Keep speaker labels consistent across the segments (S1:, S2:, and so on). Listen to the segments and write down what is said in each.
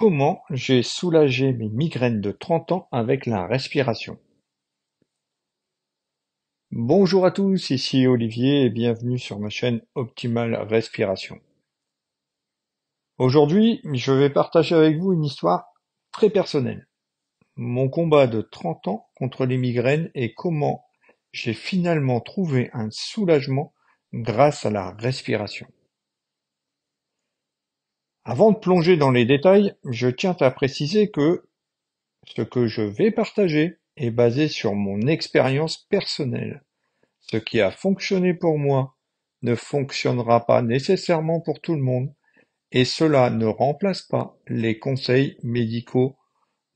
S1: Comment j'ai soulagé mes migraines de 30 ans avec la respiration. Bonjour à tous, ici Olivier et bienvenue sur ma chaîne Optimale Respiration. Aujourd'hui, je vais partager avec vous une histoire très personnelle. Mon combat de 30 ans contre les migraines et comment j'ai finalement trouvé un soulagement grâce à la respiration. Avant de plonger dans les détails, je tiens à préciser que ce que je vais partager est basé sur mon expérience personnelle. Ce qui a fonctionné pour moi ne fonctionnera pas nécessairement pour tout le monde et cela ne remplace pas les conseils médicaux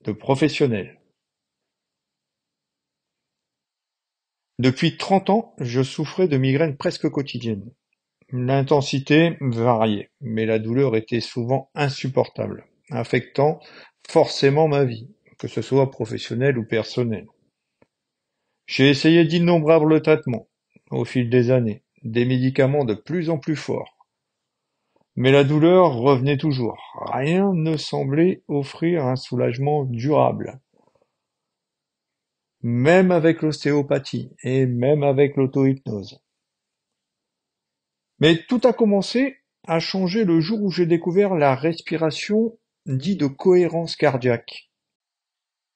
S1: de professionnels. Depuis 30 ans, je souffrais de migraines presque quotidiennes. L'intensité variait, mais la douleur était souvent insupportable, affectant forcément ma vie, que ce soit professionnelle ou personnelle. J'ai essayé d'innombrables traitements, au fil des années, des médicaments de plus en plus forts. Mais la douleur revenait toujours. Rien ne semblait offrir un soulagement durable. Même avec l'ostéopathie et même avec l'autohypnose. Mais tout a commencé à changer le jour où j'ai découvert la respiration dite de cohérence cardiaque.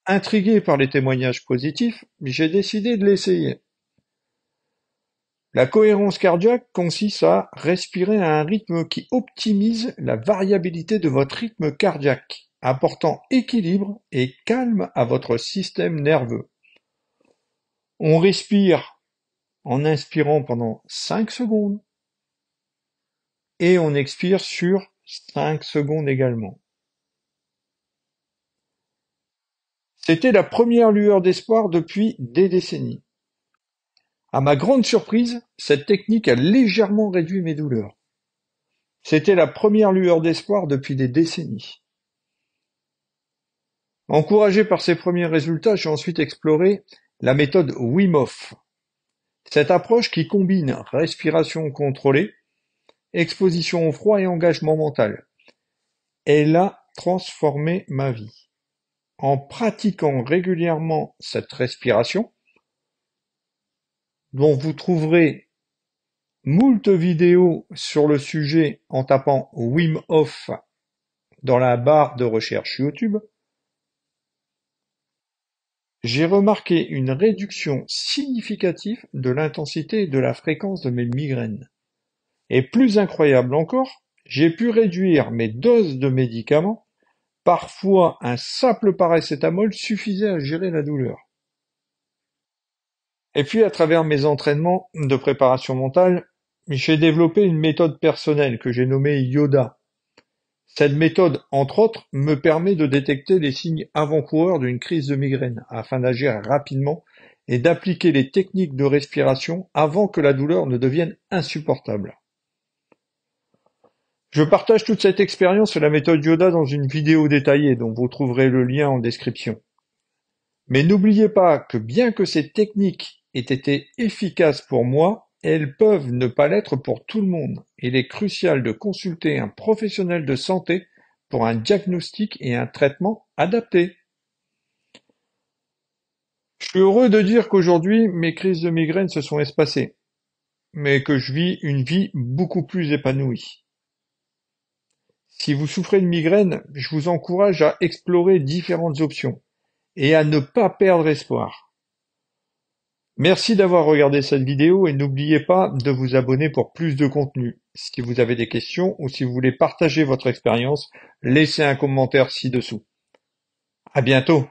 S1: Intrigué par les témoignages positifs, j'ai décidé de l'essayer. La cohérence cardiaque consiste à respirer à un rythme qui optimise la variabilité de votre rythme cardiaque, apportant équilibre et calme à votre système nerveux. On respire en inspirant pendant 5 secondes et on expire sur 5 secondes également. C'était la première lueur d'espoir depuis des décennies. À ma grande surprise, cette technique a légèrement réduit mes douleurs. C'était la première lueur d'espoir depuis des décennies. Encouragé par ces premiers résultats, j'ai ensuite exploré la méthode Wim Cette approche qui combine respiration contrôlée, Exposition au froid et engagement mental, elle a transformé ma vie. En pratiquant régulièrement cette respiration, dont vous trouverez moult vidéos sur le sujet en tapant Wim Hof dans la barre de recherche YouTube, j'ai remarqué une réduction significative de l'intensité et de la fréquence de mes migraines. Et plus incroyable encore, j'ai pu réduire mes doses de médicaments, parfois un simple paracétamol suffisait à gérer la douleur. Et puis à travers mes entraînements de préparation mentale, j'ai développé une méthode personnelle que j'ai nommée Yoda. Cette méthode, entre autres, me permet de détecter les signes avant-coureurs d'une crise de migraine afin d'agir rapidement et d'appliquer les techniques de respiration avant que la douleur ne devienne insupportable. Je partage toute cette expérience et la méthode Yoda dans une vidéo détaillée dont vous trouverez le lien en description. Mais n'oubliez pas que bien que ces techniques aient été efficaces pour moi, elles peuvent ne pas l'être pour tout le monde. Il est crucial de consulter un professionnel de santé pour un diagnostic et un traitement adapté. Je suis heureux de dire qu'aujourd'hui mes crises de migraine se sont espacées, mais que je vis une vie beaucoup plus épanouie. Si vous souffrez de migraine, je vous encourage à explorer différentes options et à ne pas perdre espoir. Merci d'avoir regardé cette vidéo et n'oubliez pas de vous abonner pour plus de contenu. Si vous avez des questions ou si vous voulez partager votre expérience, laissez un commentaire ci-dessous. À bientôt!